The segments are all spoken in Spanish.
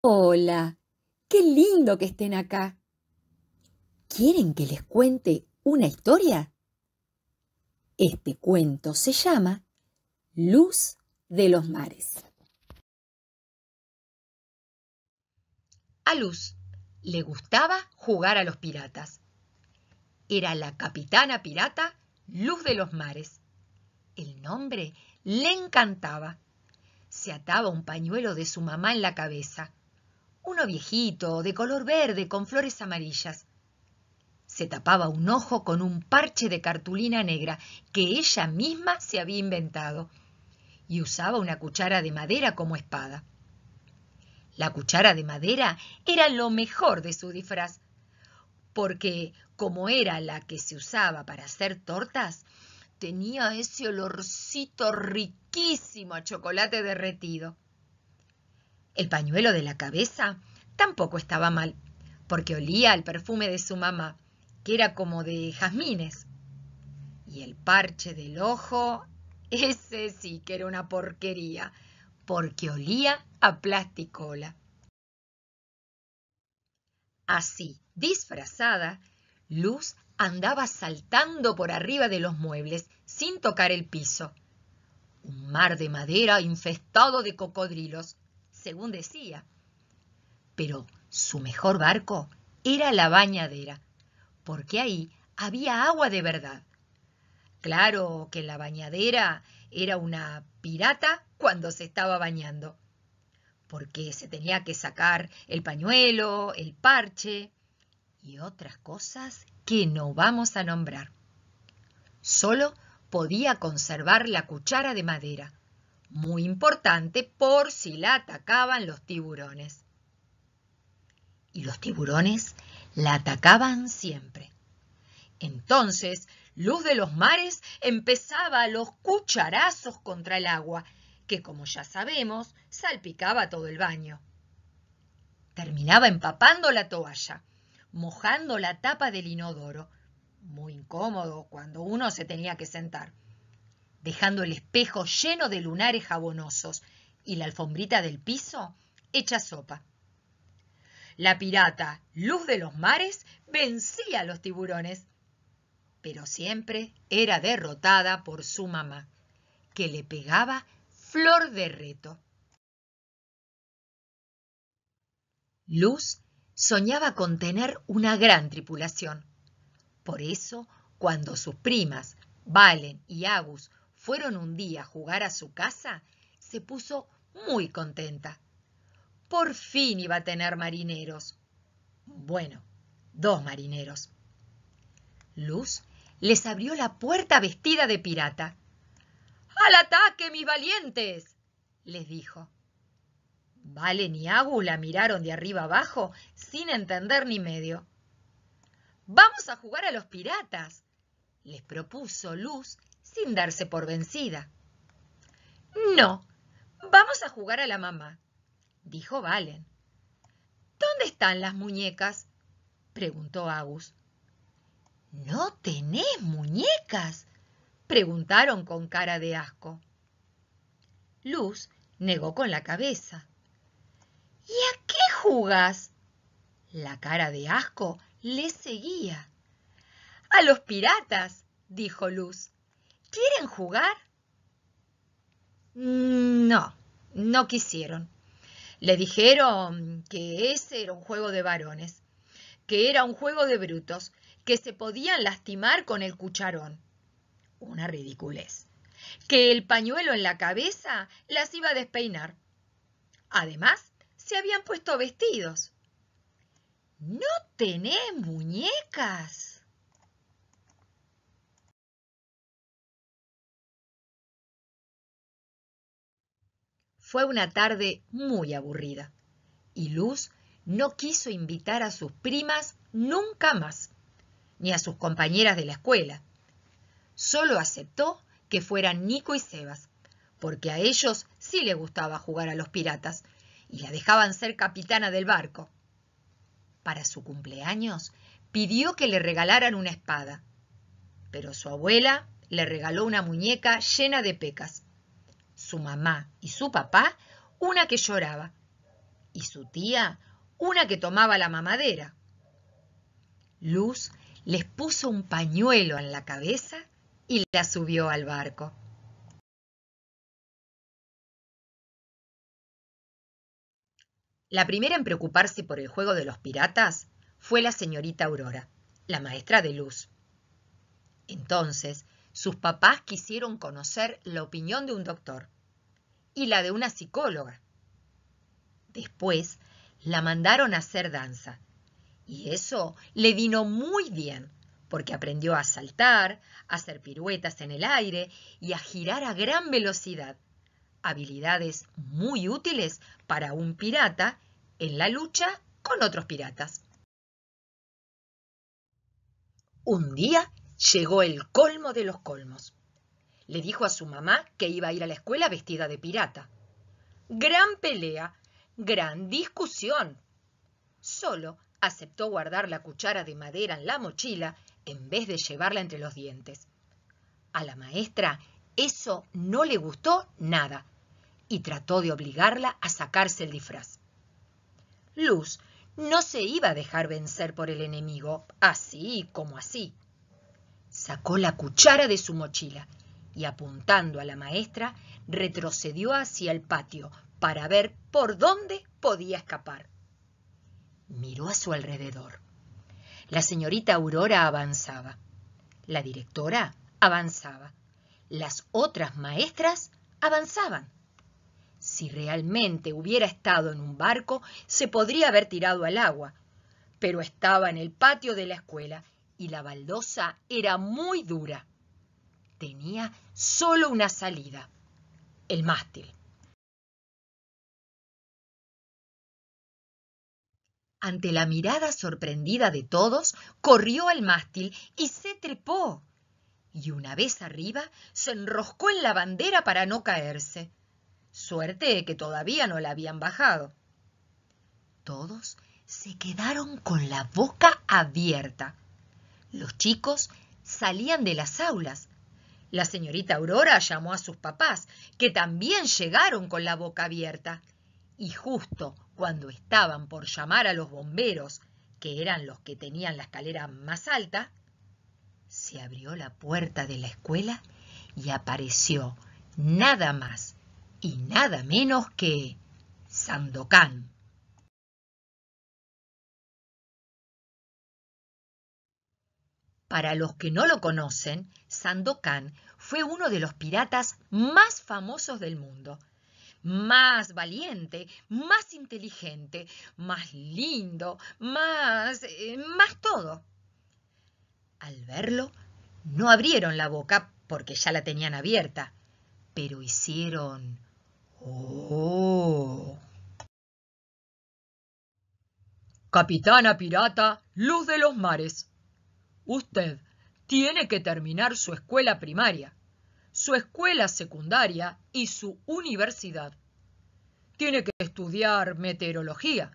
Hola, qué lindo que estén acá. ¿Quieren que les cuente una historia? Este cuento se llama Luz de los Mares. A Luz le gustaba jugar a los piratas. Era la capitana pirata Luz de los Mares. El nombre le encantaba. Se ataba un pañuelo de su mamá en la cabeza uno viejito, de color verde, con flores amarillas. Se tapaba un ojo con un parche de cartulina negra que ella misma se había inventado y usaba una cuchara de madera como espada. La cuchara de madera era lo mejor de su disfraz, porque como era la que se usaba para hacer tortas, tenía ese olorcito riquísimo a chocolate derretido. El pañuelo de la cabeza tampoco estaba mal, porque olía al perfume de su mamá, que era como de jazmines. Y el parche del ojo, ese sí que era una porquería, porque olía a plasticola. Así, disfrazada, Luz andaba saltando por arriba de los muebles sin tocar el piso. Un mar de madera infestado de cocodrilos según decía. Pero su mejor barco era la bañadera, porque ahí había agua de verdad. Claro que la bañadera era una pirata cuando se estaba bañando, porque se tenía que sacar el pañuelo, el parche y otras cosas que no vamos a nombrar. Solo podía conservar la cuchara de madera, muy importante por si la atacaban los tiburones. Y los tiburones la atacaban siempre. Entonces, Luz de los Mares empezaba a los cucharazos contra el agua, que como ya sabemos, salpicaba todo el baño. Terminaba empapando la toalla, mojando la tapa del inodoro, muy incómodo cuando uno se tenía que sentar dejando el espejo lleno de lunares jabonosos y la alfombrita del piso hecha sopa. La pirata, luz de los mares, vencía a los tiburones, pero siempre era derrotada por su mamá, que le pegaba flor de reto. Luz soñaba con tener una gran tripulación. Por eso, cuando sus primas, Valen y Agus, fueron un día a jugar a su casa, se puso muy contenta. Por fin iba a tener marineros. Bueno, dos marineros. Luz les abrió la puerta vestida de pirata. ¡Al ataque, mis valientes! les dijo. Valen y Águla miraron de arriba abajo sin entender ni medio. Vamos a jugar a los piratas, les propuso Luz sin darse por vencida. No, vamos a jugar a la mamá, dijo Valen. ¿Dónde están las muñecas? preguntó Agus. ¿No tenés muñecas? preguntaron con cara de asco. Luz negó con la cabeza. ¿Y a qué jugas? La cara de asco le seguía. A los piratas, dijo Luz. ¿Quieren jugar? Mm, no, no quisieron. Le dijeron que ese era un juego de varones, que era un juego de brutos, que se podían lastimar con el cucharón. Una ridiculez. Que el pañuelo en la cabeza las iba a despeinar. Además, se habían puesto vestidos. ¿No tenés muñecas? Fue una tarde muy aburrida y Luz no quiso invitar a sus primas nunca más, ni a sus compañeras de la escuela. Solo aceptó que fueran Nico y Sebas, porque a ellos sí le gustaba jugar a los piratas y la dejaban ser capitana del barco. Para su cumpleaños pidió que le regalaran una espada, pero su abuela le regaló una muñeca llena de pecas su mamá y su papá, una que lloraba y su tía, una que tomaba la mamadera. Luz les puso un pañuelo en la cabeza y la subió al barco. La primera en preocuparse por el juego de los piratas fue la señorita Aurora, la maestra de Luz. Entonces, sus papás quisieron conocer la opinión de un doctor y la de una psicóloga. Después la mandaron a hacer danza y eso le vino muy bien porque aprendió a saltar, a hacer piruetas en el aire y a girar a gran velocidad, habilidades muy útiles para un pirata en la lucha con otros piratas. Un día llegó el colmo de los colmos le dijo a su mamá que iba a ir a la escuela vestida de pirata. Gran pelea, gran discusión. Solo aceptó guardar la cuchara de madera en la mochila en vez de llevarla entre los dientes. A la maestra eso no le gustó nada y trató de obligarla a sacarse el disfraz. Luz no se iba a dejar vencer por el enemigo, así como así. Sacó la cuchara de su mochila y apuntando a la maestra, retrocedió hacia el patio para ver por dónde podía escapar. Miró a su alrededor. La señorita Aurora avanzaba. La directora avanzaba. Las otras maestras avanzaban. Si realmente hubiera estado en un barco, se podría haber tirado al agua, pero estaba en el patio de la escuela y la baldosa era muy dura tenía solo una salida, el mástil. Ante la mirada sorprendida de todos, corrió al mástil y se trepó. Y una vez arriba, se enroscó en la bandera para no caerse. Suerte que todavía no la habían bajado. Todos se quedaron con la boca abierta. Los chicos salían de las aulas, la señorita Aurora llamó a sus papás, que también llegaron con la boca abierta. Y justo cuando estaban por llamar a los bomberos, que eran los que tenían la escalera más alta, se abrió la puerta de la escuela y apareció nada más y nada menos que Sandocán. Para los que no lo conocen, Sandokan fue uno de los piratas más famosos del mundo. Más valiente, más inteligente, más lindo, más... Eh, más todo. Al verlo, no abrieron la boca porque ya la tenían abierta, pero hicieron... ¡Oh! Capitana pirata, luz de los mares. Usted tiene que terminar su escuela primaria, su escuela secundaria y su universidad. Tiene que estudiar meteorología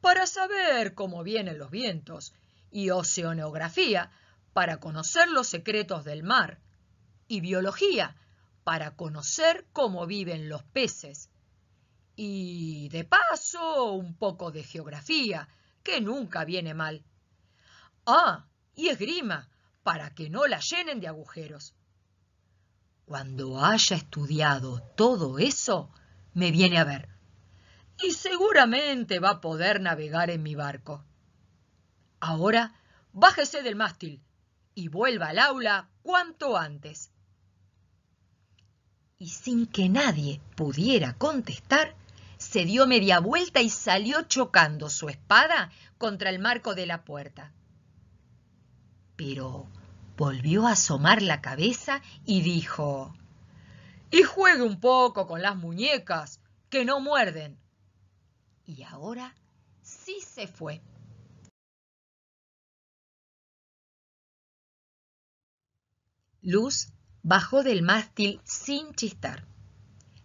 para saber cómo vienen los vientos y oceanografía para conocer los secretos del mar y biología para conocer cómo viven los peces. Y de paso un poco de geografía, que nunca viene mal. Ah, y esgrima para que no la llenen de agujeros. Cuando haya estudiado todo eso, me viene a ver. Y seguramente va a poder navegar en mi barco. Ahora, bájese del mástil y vuelva al aula cuanto antes. Y sin que nadie pudiera contestar, se dio media vuelta y salió chocando su espada contra el marco de la puerta pero volvió a asomar la cabeza y dijo Y juegue un poco con las muñecas, que no muerden. Y ahora sí se fue. Luz bajó del mástil sin chistar.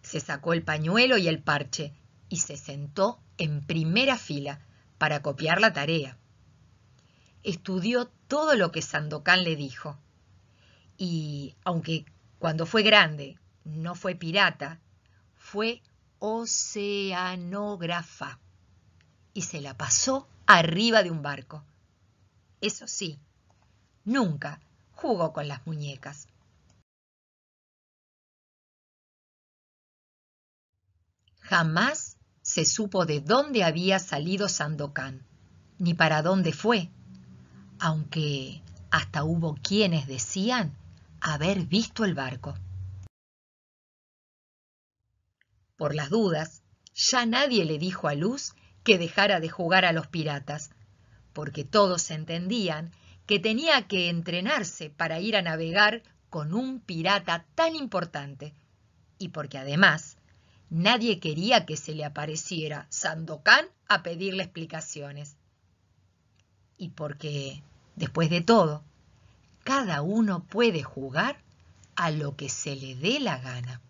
Se sacó el pañuelo y el parche y se sentó en primera fila para copiar la tarea. Estudió todo lo que Sandokan le dijo. Y aunque cuando fue grande no fue pirata, fue oceanógrafa y se la pasó arriba de un barco. Eso sí, nunca jugó con las muñecas. Jamás se supo de dónde había salido Sandokan, ni para dónde fue aunque hasta hubo quienes decían haber visto el barco. Por las dudas, ya nadie le dijo a Luz que dejara de jugar a los piratas, porque todos entendían que tenía que entrenarse para ir a navegar con un pirata tan importante, y porque además nadie quería que se le apareciera Sandokan a pedirle explicaciones. Y porque Después de todo, cada uno puede jugar a lo que se le dé la gana.